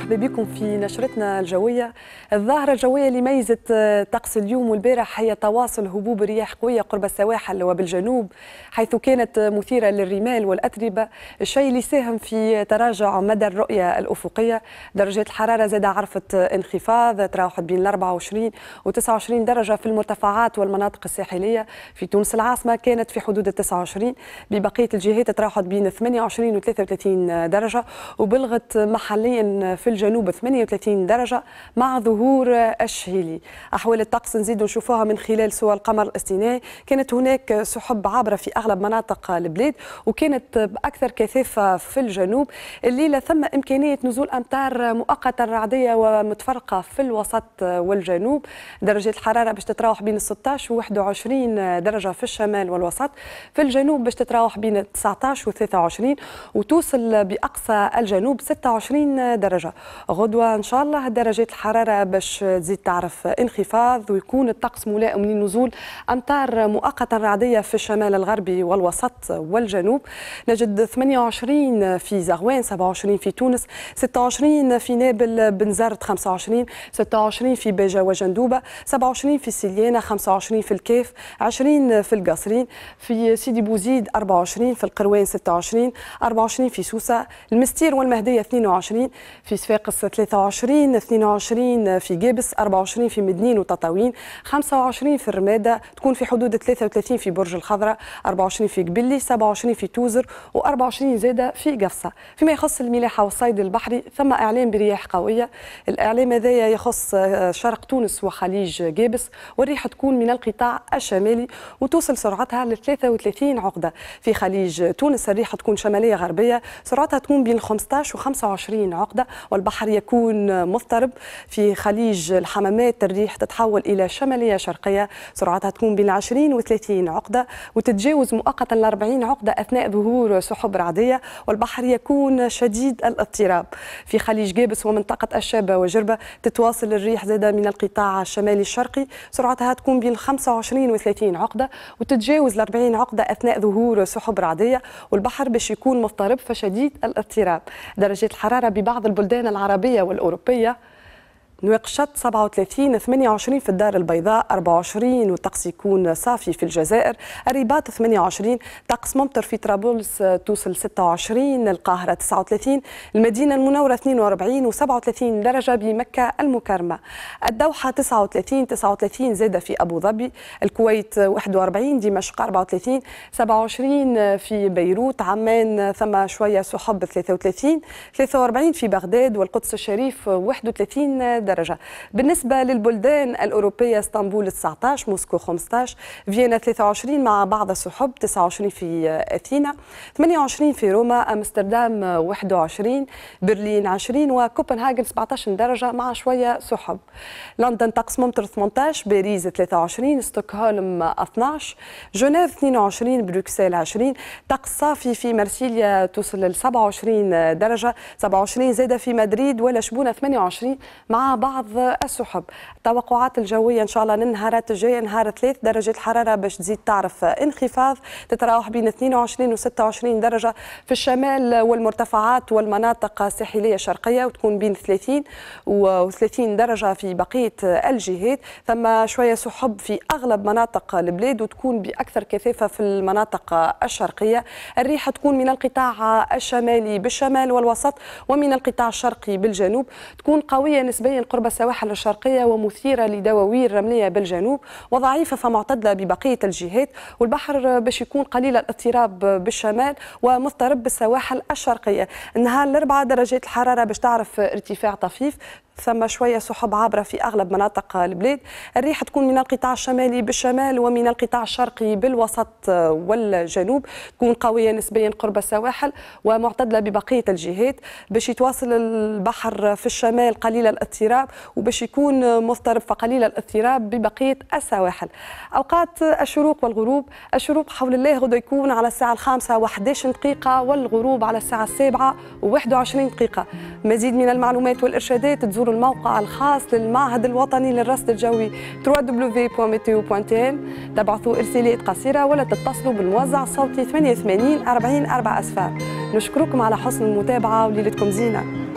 مرحبا بكم في نشرتنا الجوية الظاهرة الجوية اللي ميزت آه، طقس اليوم والبارح هي تواصل هبوب رياح قوية قرب السواحل وبالجنوب حيث كانت مثيرة للرمال والأتربة الشيء اللي ساهم في تراجع مدى الرؤية الأفقية درجات الحرارة زاد عرفت انخفاض تراوحت بين 24 و 29 درجة في المرتفعات والمناطق الساحلية في تونس العاصمة كانت في حدود 29 ببقية الجهات تراوحت بين 28 و 33 درجة وبلغت محليا في في الجنوب 38 درجة مع ظهور الشهيلي أحوال الطقس نزيد نشوفوها من خلال صور القمر الاصطناعي كانت هناك سحب عابرة في أغلب مناطق البلاد وكانت بأكثر كثافة في الجنوب الليلة ثم إمكانية نزول أمطار مؤقتة رعدية ومتفرقة في الوسط والجنوب درجات الحرارة باش تتراوح بين 16 و 21 درجة في الشمال والوسط في الجنوب باش تتراوح بين 19 و 23 وتوصل بأقصى الجنوب 26 درجة غدوه ان شاء الله درجات الحراره باش تزيد تعرف انخفاض ويكون الطقس ملائم للنزول امطار مؤقتا رعديه في الشمال الغربي والوسط والجنوب نجد 28 في زغوان 27 في تونس 26 في نابل بن 25 26 في باجا وجندوبه 27 في سليانه 25 في الكيف 20 في القصرين في سيدي بوزيد 24 في القروان 26 24 في سوسه المستير والمهديه 22 في فاقس 23 22 في جابس 24 في مدنين وتطاوين 25 في الرماده تكون في حدود 33 في برج الخضراء 24 في قبلي 27 في توزر و24 زاده في قفصه فيما يخص الملاحه والصيد البحري ثم اعلام برياح قويه الاعلام هذايا يخص آه، شرق تونس وخليج جابس والريح تكون من القطاع الشمالي وتوصل سرعتها ل 33 عقده في خليج تونس الريح تكون شماليه غربيه سرعتها تكون بين 15 و 25 عقده والبحر يكون مضطرب في خليج الحمامات الريح تتحول إلى شمالية شرقية سرعتها تكون بين 20 و 30 عقدة وتتجاوز مؤقتا ل 40 عقدة أثناء ظهور سحب رعدية والبحر يكون شديد الاضطراب في خليج جابس ومنطقة الشابة وجربة تتواصل الريح زادة من القطاع الشمالي الشرقي سرعتها تكون بين 25 و 30 عقدة وتتجاوز ل 40 عقدة أثناء ظهور سحب رعدية والبحر باش يكون مضطرب فشديد الاضطراب درجات الحرارة ببعض البلدان العربية والأوروبية نواقشت 37 28 في الدار البيضاء 24 والطقس يكون صافي في الجزائر الرباط 28 طقس ممطر في طرابلس توصل 26 القاهرة 39 المدينة المنورة 42 و37 درجة بمكة المكرمة الدوحة 39 39 زادة في أبو ظبي الكويت 41 دمشق 34 27 في بيروت عمان ثم شوية سحب 33 43 في بغداد والقدس الشريف 31 درجة درجة بالنسبة للبلدان الأوروبية اسطنبول 19 موسكو 15 فيينا 23 مع بعض السحب 29 في أثينا 28 في روما أمستردام 21 برلين 20 وكوبنهاجن 17 درجة مع شوية سحب لندن طقس ممطر 18 باريس 23 ستوكهولم 12 جنيف 22 بروكسل 20 طقس صافي في مرسيليا توصل ل 27 درجة 27 زادة في مدريد ولا شبونة 28 مع بعض السحب التوقعات الجوية إن شاء الله للنهارات الجاية نهار ثلاث درجة الحرارة باش تزيد تعرف انخفاض تتراوح بين 22 و 26 درجة في الشمال والمرتفعات والمناطق الساحلية الشرقية وتكون بين 30 و 30 درجة في بقية الجهات ثم شوية سحب في أغلب مناطق البلاد وتكون بأكثر كثافة في المناطق الشرقية الريح تكون من القطاع الشمالي بالشمال والوسط ومن القطاع الشرقي بالجنوب تكون قوية نسبيا قرب السواحل الشرقية ومثيرة لدواوير رملية بالجنوب وضعيفة فمعتدلة ببقية الجهات والبحر باش يكون قليل الاضطراب بالشمال ومضطرب بالسواحل الشرقية نهار الأربعة درجات الحرارة باش تعرف ارتفاع طفيف ثم شوية سحب عابرة في أغلب مناطق البلاد الريح تكون من القطاع الشمالي بالشمال ومن القطاع الشرقي بالوسط والجنوب تكون قوية نسبيا قرب السواحل ومعتدلة ببقية الجهات باش يتواصل البحر في الشمال قليل الاضطراب وباش يكون مضطرب فقليل الاضطراب ببقية السواحل أوقات الشروق والغروب الشروق حول الله غدا يكون على الساعة الخامسة و11 دقيقة والغروب على الساعة السابعة و21 دقيقة مزيد من المعلومات والإرشادات تزور زوروا الموقع الخاص للمعهد الوطني للرصد الجوي www.meteo.tn تبعثوا إرسالات قصيرة ولا تتصلوا بالموزع الصوتي 88 40 4 أسفار نشكركم على حسن المتابعة وليلتكم زينة